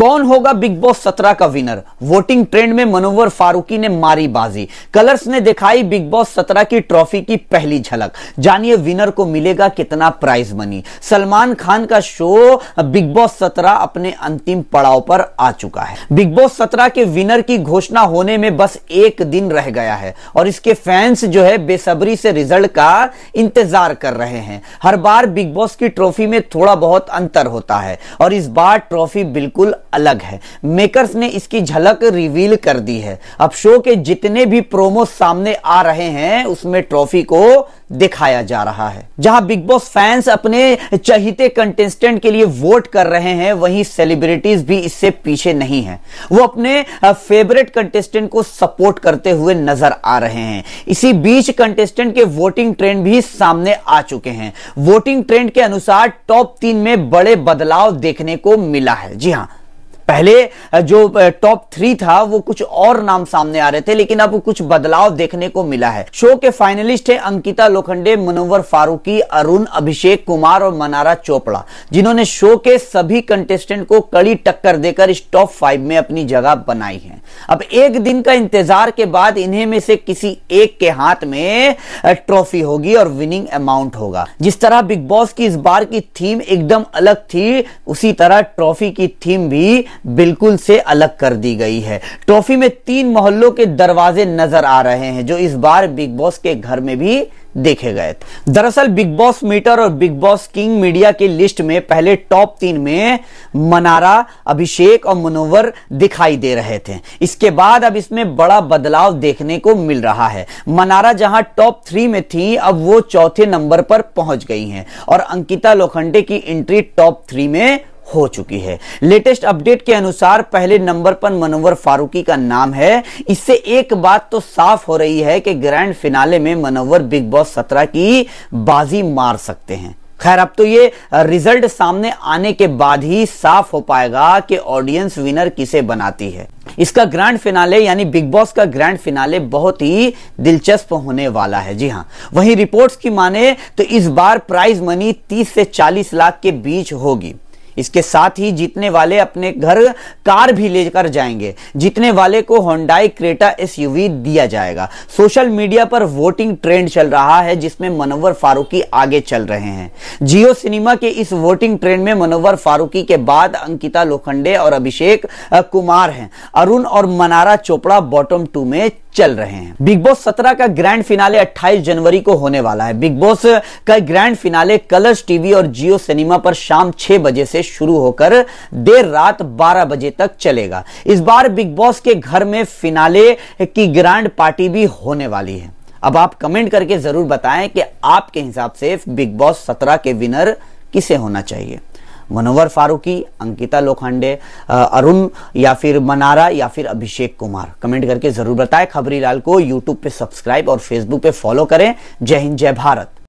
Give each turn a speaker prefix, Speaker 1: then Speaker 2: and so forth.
Speaker 1: कौन होगा big Boss सत्रह का विनर वोटिंग ट्रेंड में मनोवर फारूकी ने मारी बाजी कलर्स ने दिखाई बिग बॉस सत्रह की ट्रॉफी की पहली झलक जानिए विनर को मिलेगा कितना प्राइज मनी सलमान खान का शो बिग बॉस सत्रह अपने अंतिम पड़ाव पर आ चुका है बिग बॉस सत्रह के विनर की घोषणा होने में बस एक दिन रह गया है और इसके फैंस जो है बेसब्री से रिजल्ट का इंतजार कर रहे हैं हर बार बिग बॉस की ट्रॉफी में थोड़ा बहुत अंतर होता है और इस बार ट्रॉफी बिल्कुल अलग है मेकर्स ने इसकी झलक रिवील कर दी है अब शो के जितने भी प्रोमो सामने आ रहे हैं उसमें ट्रॉफी को दिखाया जा रहा है जहां बिग बॉस फैंस अपने चहिते कंटेस्टेंट के लिए वोट कर रहे हैं वहीं सेलिब्रिटीज भी इससे पीछे नहीं है वो अपने फेवरेट कंटेस्टेंट को सपोर्ट करते हुए नजर आ रहे हैं इसी बीच कंटेस्टेंट के वोटिंग ट्रेंड भी सामने आ चुके हैं वोटिंग ट्रेंड के अनुसार टॉप तीन में बड़े बदलाव देखने को मिला है जी हाँ पहले जो टॉप थ्री था वो कुछ और नाम सामने आ रहे थे लेकिन अब कुछ बदलाव देखने को मिला है शो के फाइनलिस्ट है अंकिता लोखंडे मनोवर फारूकी अरुण अभिषेक कुमार और मनारा चोपड़ा जिन्होंने शो के सभी कंटेस्टेंट को कड़ी टक्कर देकर इस टॉप फाइव में अपनी जगह बनाई है अब एक दिन का इंतजार के बाद इन्हें में से किसी एक के हाथ में ट्रॉफी होगी और विनिंग अमाउंट होगा जिस तरह बिग बॉस की इस बार की थीम एकदम अलग थी उसी तरह ट्रॉफी की थीम भी बिल्कुल से अलग कर दी गई है ट्रॉफी में तीन मोहल्लों के दरवाजे नजर आ रहे हैं जो इस बार बिग बॉस के घर में भी देखे गए थे दरअसल बिग बॉस मीटर और बिग बॉस किंग मीडिया की लिस्ट में पहले टॉप तीन में मनारा अभिषेक और मनोवर दिखाई दे रहे थे इसके बाद अब इसमें बड़ा बदलाव देखने को मिल रहा है मनारा जहां टॉप थ्री में थी अब वो चौथे नंबर पर पहुंच गई हैं और अंकिता लोखंडे की एंट्री टॉप थ्री में हो चुकी है लेटेस्ट अपडेट के अनुसार पहले नंबर पर मनोवर फारूकी का नाम है इससे एक बात तो साफ हो रही है कि ग्रैंड फिनाले में मनोवर बिग बॉस सत्रह की बाजी मार सकते हैं खैर अब तो ये रिजल्ट सामने आने के बाद ही साफ हो पाएगा कि ऑडियंस विनर किसे बनाती है इसका ग्रैंड फिनाले यानी बिग बॉस का ग्रैंड फिनाले बहुत ही दिलचस्प होने वाला है जी हाँ वहीं रिपोर्ट्स की माने तो इस बार प्राइज मनी 30 से 40 लाख के बीच होगी इसके साथ ही जीतने वाले अपने घर कार भी लेकर जाएंगे जीतने वाले को होंडाई क्रेटा एस दिया जाएगा सोशल मीडिया पर वोटिंग ट्रेंड चल रहा है जिसमें मनोवर फारूकी आगे चल रहे हैं जियो सिनेमा के इस वोटिंग ट्रेंड में मनोवर फारूकी के बाद अंकिता लोखंडे और अभिषेक कुमार हैं अरुण और मनारा चोपड़ा बॉटम टू में चल रहे हैं बिग बॉस सत्रह का ग्रैंड फिनाले 28 जनवरी को होने वाला है बिग बॉस का ग्रैंड फिनाले कलर्स टीवी और जियो सिनेमा पर शाम 6 बजे से शुरू होकर देर रात 12 बजे तक चलेगा इस बार बिग बॉस के घर में फिनाले की ग्रैंड पार्टी भी होने वाली है अब आप कमेंट करके जरूर बताएं कि आपके हिसाब से बिग बॉस सत्रह के विनर किसे होना चाहिए मनोवर फारूकी अंकिता लोखंडे अरुण या फिर मनारा या फिर अभिषेक कुमार कमेंट करके जरूर बताएं खबरी लाल को यूट्यूब पे सब्सक्राइब और फेसबुक पे फॉलो करें जय हिंद जय भारत